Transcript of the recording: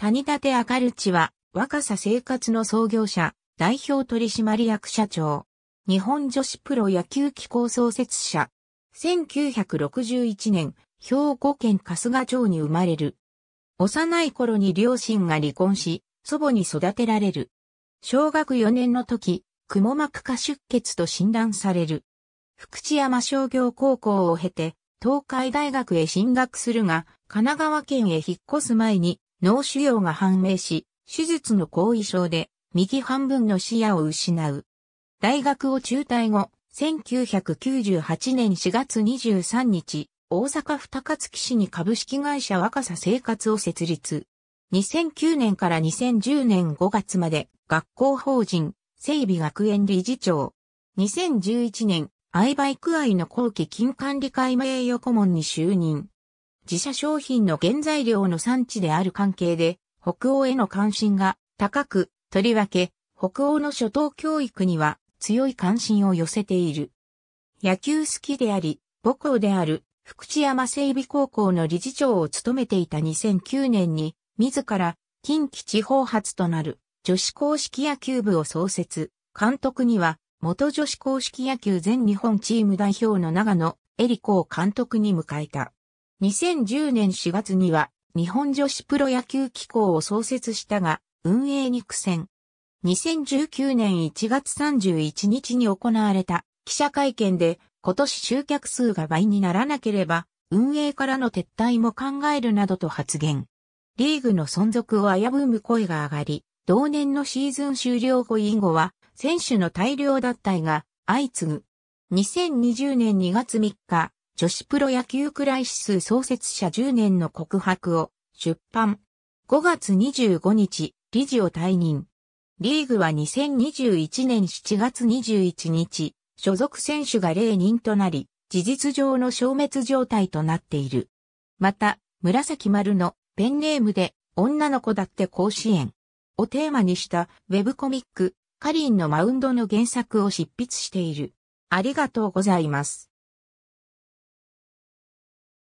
谷立明るちは、若さ生活の創業者、代表取締役社長、日本女子プロ野球機構創設者、1961年、兵庫県春日町に生まれる。幼い頃に両親が離婚し、祖母に育てられる。小学4年の時、蜘も膜下出血と診断される。福知山商業高校を経て、東海大学へ進学するが、神奈川県へ引っ越す前に脳腫瘍が判明し、手術の後遺症で右半分の視野を失う。大学を中退後、1998年4月23日、大阪府高槻市に株式会社若さ生活を設立。2009年から2010年5月まで学校法人、整備学園理事長。2011年、アイバイク愛の後期金管理会名誉顧問に就任。自社商品の原材料の産地である関係で、北欧への関心が高く、とりわけ、北欧の初等教育には強い関心を寄せている。野球好きであり、母校である福知山整備高校の理事長を務めていた2009年に、自ら近畿地方発となる女子硬式野球部を創設、監督には元女子公式野球全日本チーム代表の長野恵理子を監督に迎えた。2010年4月には日本女子プロ野球機構を創設したが、運営に苦戦。2019年1月31日に行われた記者会見で今年集客数が倍にならなければ運営からの撤退も考えるなどと発言。リーグの存続を危ぶむ声が上がり、同年のシーズン終了後以後は選手の大量脱退が相次ぐ。2020年2月3日、女子プロ野球クライシス創設者10年の告白を出版。5月25日、理事を退任。リーグは2021年7月21日、所属選手が0人となり、事実上の消滅状態となっている。また、紫丸のペンネームで女の子だって甲子園をテーマにしたウェブコミック、カリンのマウンドの原作を執筆している。ありがとうございます。